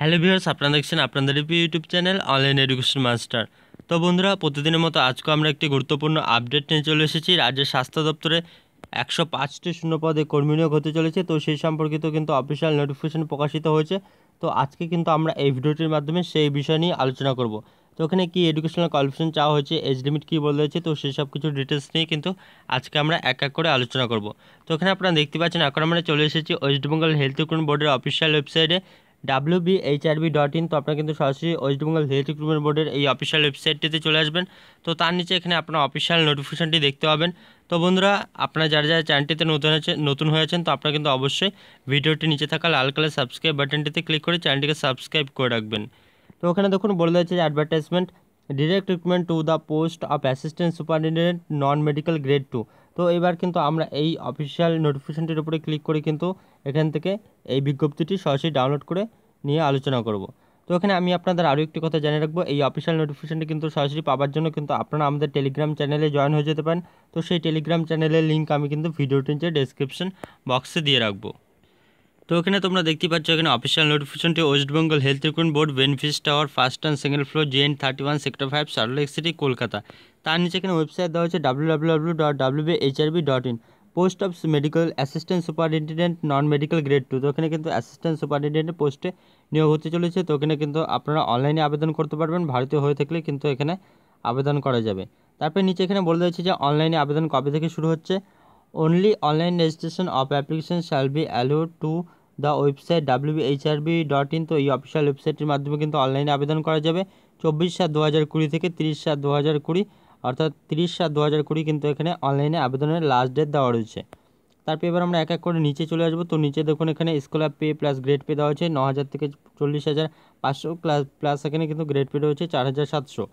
hello viewers আপনারা দেখছেন আপনাদের YouTube channel online education master তো বন্ধুরা প্রতিদিনের মতো আজকে আমরা একটি গুরুত্বপূর্ণ আপডেট নিয়ে চলে এসেছি রাজ্যের স্বাস্থ্য দপ্তরে একশো পাঁচটি শূন্যপদে কর্মী নিয়োগ হতে চলেছে তো সেই সম্পর্কিত কিন্তু অফিসিয়াল নোটিফিকেশন প্রকাশিত হয়েছে তো আজকে কিন্তু আমরা এই ভিডিওটির মাধ্যমে সেই বিষয় নিয়ে আলোচনা করব তো ওখানে কী এডুকেশনাল কোয়ালিফিকেশন চাওয়া হয়েছে এজ লিমিট কী বলে হয়েছে তো সেই সব কিছু ডিটেলস নিয়ে কিন্তু আজকে আমরা এক এক করে আলোচনা করব তো ওখানে আপনারা দেখতে পাচ্ছেন এখন আমরা চলে এসেছি ওয়েস্ট বেঙ্গল হেলথ রিক্রুটমেন্ট বোর্ডের অফিসিয়াল ওয়েবসাইটে W B HRB dot in তো আপনারা কিন্তু সরাসরি ওয়েস্ট বেঙ্গল হেলথ রিক্রুটমেন্ট বোর্ডের এই অফিসিয়াল ওয়েবসাইটটিতে চলে আসবেন তো তার নিচে এখানে আপনার অফিসিয়াল নোটিফিকেশনটি দেখতে পাবেন তো বন্ধুরা আপনারা যারা যারা চ্যানেলটিতে নতুন হয়েছে নতুন হয়েছেন তো আপনারা কিন্তু অবশ্যই ভিডিওটি নিচে থাকা লাল কালার সাবস্ক্রাইব বাটনটিতে ক্লিক করে চ্যানেলটিকে সাবস্ক্রাইব করে রাখবেন তো ওখানে দেখুন বলে দিয়েছে যে advertisement direct recruitment to the post of assistant superintendent non medical grade two তো এবার কিন্তু আমরা এই অফিসিয়াল নোটিফিকেশানটির উপরে ক্লিক করে কিন্তু এখান থেকে এই বিজ্ঞপ্তিটি সরাসরি ডাউনলোড করে নিয়ে আলোচনা করব তো এখানে আমি আপনাদের আরও একটি কথা জানিয়ে রাখবো এই অফিসিয়াল নোটিফিকেশানটি কিন্তু সরাসরি পাওয়ার জন্য কিন্তু আপনারা আমাদের টেলিগ্রাম চ্যানেলে জয়েন হয়ে যেতে পারেন তো সেই টেলিগ্রাম চ্যানেলের লিঙ্ক আমি কিন্তু ভিডিওটি নিচে ডেসক্রিপশন বক্সে দিয়ে রাখবো তো এখানে তোমরা দেখতে পাচ্ছ এখানে অফিসিয়াল নোটিফিকেশনটি West Bengal health recruitment board Benfish tower first and second floor G N thirty one sector five Salt Lake city Kolkata তার নিচে এখানে ওয়েবসাইট দেওয়া হচ্ছে W W W dot W HRB dot in post of medical assistant superintendent non medical grade two তো এখানে কিন্তু assistant superintendent পোস্টে নিয়োগ হতে চলেছে তো ওখানে কিন্তু আপনারা অনলাইনে আবেদন করতে পারবেন ভারতীয় হয়ে থাকলে কিন্তু এখানে আবেদন করা যাবে তারপরে নিচে এখানে বলে দিয়েছে যে অনলাইনে আবেদন কবে থেকে শুরু হচ্ছে only online registration of application shall be allow to the website W B dot in তো এই অফিসিয়াল ওয়েবসাইটের মাধ্যমে কিন্তু অনলাইনে আবেদন করা যাবে চব্বিশ সাত দু হাজার কুড়ি থেকে তিরিশ সাত দু হাজার কুড়ি অর্থাৎ তিরিশ সাত দু হাজার কুড়ি কিন্তু এখানে অনলাইনে আবেদনের লাস্ট ডেট দেওয়া রয়েছে তারপর এবার আমরা এক এক করে নিচে চলে আসবো তো নিচে দেখুন এখানে scale pay plus grade pay দেওয়া হচ্ছে ন হাজার থেকে চল্লিশ হাজার পাঁচশো প্লাস প্লাস এখানে কিন্তু গ্রেড পে রয়েছে চার হাজার সাতশো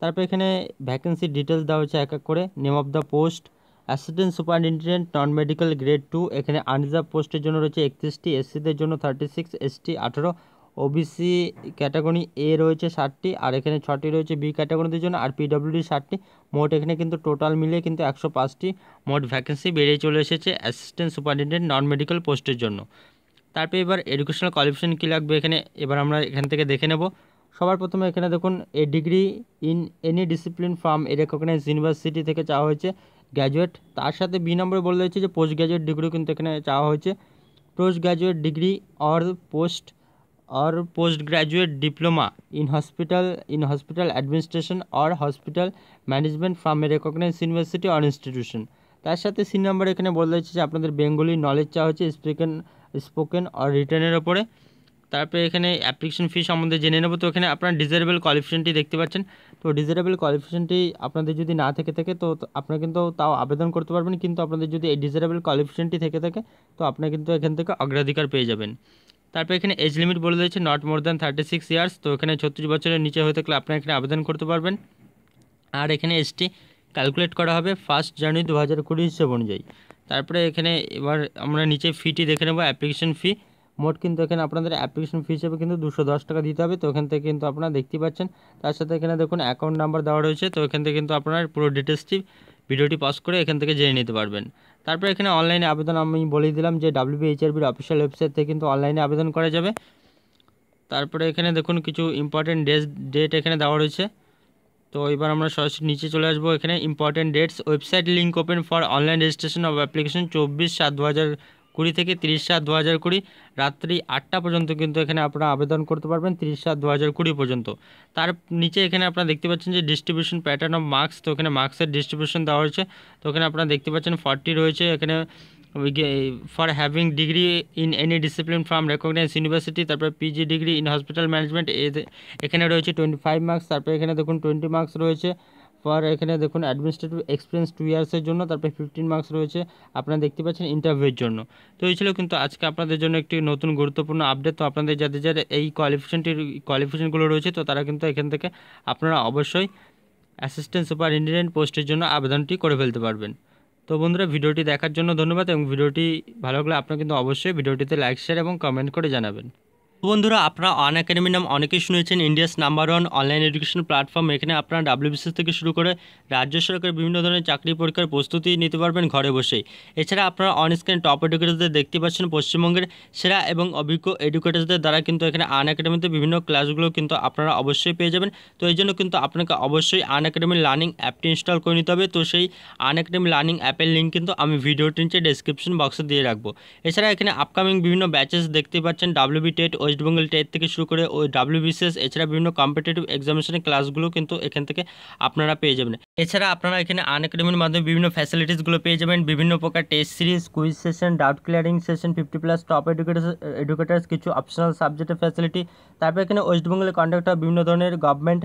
তারপর এখানে ভ্যাকেন্সি ডিটেলস দেওয়া হয়েছে এক এক করে name of the post assistant superintendent non medical grade two এখানে আনরিজার্ভ পোস্টের জন্য রয়েছে একত্রিশটি এসসিদের জন্য থার্টি সিক্স এসটি আঠেরো ওবিসি ক্যাটাগরি এ রয়েছে ষাটটি আর এখানে ছটি রয়েছে বি ক্যাটাগরিদের জন্য আর পিডব্লিউডি ষাটটি মোট এখানে কিন্তু টোটাল মিলিয়ে কিন্তু একশো পাঁচটি মোট ভ্যাকেন্সি বেড়ে চলে এসেছে অ্যাসিস্ট্যান্ট সুপারিনটেন্ডেন্ট নন মেডিকেল পোস্টের জন্য তারপর এবার এডুকেশনাল কোয়ালিফিকেশন কী লাগবে এখানে এবার আমরা এখান থেকে দেখে নেব সবার প্রথমে এখানে দেখুন a degree in any discipline from a recognise university থেকে চাওয়া হয়েছে গ্র্যাজুয়েট তার সাথে বি নম্বরে বলে হয়েছে যে পোস্ট গ্র্যাজুয়েট ডিগ্রি কিন্তু এখানে চাওয়া হয়েছে post graduate degree or post or postgraduate diploma in hospital in hospital administration or hospital management from a recognized university or institution তার সাথে সি নাম্বার এখানে বলে দিচ্ছে যে আপনাদের বেঙ্গলি নলেজ চাওয়া হচ্ছে স্পোকেন স্পোকেন আর রিটার্নের ওপরে তারপরে এখানে অ্যাপ্লিকেশন ফি সম্বন্ধে জেনে নেব তো এখানে আপনার ডিজারেবল কোয়ালিফিকেশনটি দেখতে পাচ্ছেন তো ডিজারেবল কোয়ালিফিকেশনটি আপনাদের যদি না থেকে থাকে তো আপনারা কিন্তু তাও আবেদন করতে পারবেন কিন্তু আপনাদের যদি এই ডিজারেবল কোয়ালিফিকেশনটি থেকে থাকে তো আপনি কিন্তু এখান থেকে অগ্রাধিকার পেয়ে যাবেন তারপর এখানে এজ লিমিট বলে দিয়েছে not more than thirty six years তো এখানে ছত্রিশ বছরের নিচে হয়ে থাকলে আপনি এখানে আবেদন করতে পারবেন আর এখানে এসটি ক্যালকুলেট করা হবে ফার্স্ট জানুয়ারি দু হাজার কুড়ি হিসেব অনুযায়ী তারপরে এখানে এবার আমরা নিচে ফিটি দেখে নেবো অ্যাপ্লিকেশন ফি মোট কিন্তু এখানে আপনাদের অ্যাপ্লিকেশন ফি হিসেবে কিন্তু দুশো দশ টাকা দিতে হবে তো এখান থেকে কিন্তু আপনারা দেখতে পাচ্ছেন তার সাথে এখানে দেখুন অ্যাকাউন্ট নাম্বার দেওয়া রয়েছে তো এখান থেকে কিন্তু আপনার পুরো ডিটেলসটি ভিডিওটি পজ করে এখান থেকে জেনে নিতে পারবেন তারপর এখানে অনলাইনে আবেদন আমি বলে দিলাম যে ডাব্লিউবিএইচআরবির অফিসিয়াল ওয়েবসাইট থেকে কিন্তু অনলাইনে আবেদন করা যাবে তারপরে এখানে দেখুন কিছু ইম্পর্টেন্ট ডেট ডেট এখানে দেওয়া রয়েছে তো এবার আমরা সরাসরি নিচে চলে আসবো এখানে important dates website link open for online registration of application চব্বিশ সাত দু কুড়ি থেকে তিরিশ সাত দু হাজার কুড়ি রাত্রি আটটা পর্যন্ত কিন্তু এখানে আপনারা আবেদন করতে পারবেন তিরিশ সাত দু হাজার কুড়ি পর্যন্ত তার নিচে এখানে আপনারা দেখতে পাচ্ছেন যে ডিস্ট্রিবিউশন প্যাটার্ন অফ মার্কস তো এখানে মার্কসের ডিস্ট্রিবিউশন দেওয়া হয়েছে তো এখানে আপনারা দেখতে পাচ্ছেন ফর্টি রয়েছে এখানে for having degree in any discipline from recognise university তারপরে PG degree in hospital management এখানে রয়েছে টোয়েন্টি ফাইভ মার্কস তারপরে এখানে দেখুন টোয়েন্টি মার্কস রয়েছে ফর এখানে দেখুন অ্যাডমিনিস্ট্রেটিভ এক্সপিরিয়েন্স টু ইয়ার্সের জন্য তারপরে ফিফটিন মার্কস রয়েছে আপনারা দেখতে পাচ্ছেন ইন্টারভিউয়ের জন্য তো এই ছিল কিন্তু আজকে আপনাদের জন্য একটি নতুন গুরুত্বপূর্ণ আপডেট তো আপনাদের যাদের যাদের এই কোয়ালিফিকেশনটির কোয়ালিফিকেশনগুলো রয়েছে তো তারা কিন্তু এখান থেকে আপনারা অবশ্যই অ্যাসিস্ট্যান্ট সুপারিনটেন্ডেন্ট পোস্টের জন্য আবেদনটি করে ফেলতে পারবেন তো বন্ধুরা ভিডিওটি দেখার জন্য ধন্যবাদ এবং ভিডিওটি ভালো লাগলে আপনারা কিন্তু অবশ্যই ভিডিওটিতে লাইক শেয়ার এবং কমেন্ট করে জানাবেন বন্ধুরা আপনারা অন একাডেমি নাম অনেকেই শুনেছেন India's number one online education platform এখানে আপনারা ডাব্লিউবিসিএস থেকে শুরু করে রাজ্য সরকারের বিভিন্ন ধরনের চাকরি পরীক্ষার প্রস্তুতি নিতে পারবেন ঘরে বসেই এছাড়া আপনারা অন স্ক্রিন টপ এডুকেটারদের দেখতে পাচ্ছেন পশ্চিমবঙ্গের সেরা এবং অভিজ্ঞ এডুকেটারদের দ্বারা কিন্তু এখানে আন একাডেমিতে বিভিন্ন ক্লাসগুলো কিন্তু আপনারা অবশ্যই পেয়ে যাবেন তো এই জন্য কিন্তু আপনাকে অবশ্যই আন একাডেমি লার্নিং অ্যাপটি ইনস্টল করে নিতে হবে তো সেই আন একাডেমি লার্নিং অ্যাপের লিঙ্ক কিন্তু আমি ভিডিওটি নিচে ডেসক্রিপশন বক্সে দিয়ে রাখবো এছাড়া এখানে আপকামিং বিভিন্ন ব্যাচেস দেখতে পাচ্ছেন ডাব্লিউবি টেট ও ডুবঙ্গাল থেকে শুরু করে ওই دب্লুবিএস এইচরা বিভিন্ন কম্পিটিটিভ এক্সামিনেশনের ক্লাসগুলো কিন্তু এখান থেকে আপনারা পেয়ে যাবেন এছাড়া আপনারা এখানে আনএকাডেমির মাধ্যমে বিভিন্ন ফ্যাসিলিটিসগুলো পেয়ে যাবেন বিভিন্ন প্রকার test series quiz session doubt clearing session fifty plus top educator educators কিছু অপশনাল সাবজেক্টের ফ্যাসিলিটি তারপর এখানে ওয়েস্টবেঙ্গলে কন্ডাক্ট হওয়া বিভিন্ন ধরনের গভর্নমেন্ট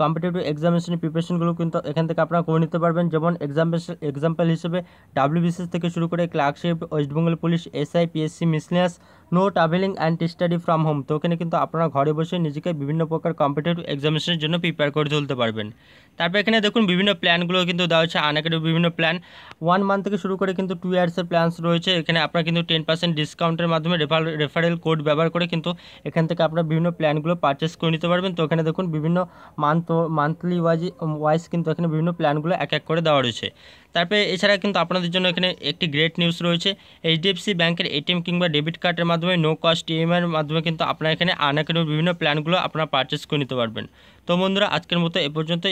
কম্পিটিভ এক্সামিনেশনের প্রিপারেশনগুলো কিন্তু এখান থেকে আপনারা করে নিতে পারবেন যেমন এক্সাম্পেশন এক্সাম্পল হিসেবে ডাব্লিউবিসিএস থেকে শুরু করে clerkship West Bengal police SI PSC miscellaneous no travelling and study from home তো ওখানে কিন্তু আপনারা ঘরে বসে নিজেকে বিভিন্ন প্রকার কম্পিটিটিভ এক্সামিনেশনের জন্য প্রিপেয়ার করে তুলতে পারবেন তারপর এখানে দেখুন বিভিন্ন বিভিন্ন প্ল্যানগুলো কিন্তু দেওয়া হচ্ছে আনাকারের বিভিন্ন প্ল্যান ওয়ান মান্থ থেকে শুরু করে কিন্তু টু ইয়ার্সের প্ল্যানস রয়েছে এখানে আপনারা কিন্তু টেন পার্সেন্ট ডিসকাউন্টের মাধ্যমে রেফারেল কোড ব্যবহার করে কিন্তু এখান থেকে আপনারা বিভিন্ন প্ল্যানগুলো পারচেস করে নিতে পারবেন তো এখানে দেখুন বিভিন্ন মান্থ মান্থলি ওয়াইজ ওয়াইজ কিন্তু এখানে বিভিন্ন প্ল্যানগুলো এক এক করে দেওয়া রয়েছে তারপরে এছাড়া কিন্তু আপনাদের জন্য এখানে একটি গ্রেট নিউজ রয়েছে এইচডিএফসি ব্যাংকের এটিএম কিংবা ডেবিট কার্ডের মাধ্যমে নো কস্ট ইএমআইয়ের মাধ্যমে কিন্তু আপনারা এখানে আনাকারের বিভিন্ন প্ল্যানগুলো আপনারা পারচেস করে নিতে পারবেন তো বন্ধুরা আজকের মতো এ পর্যন্ত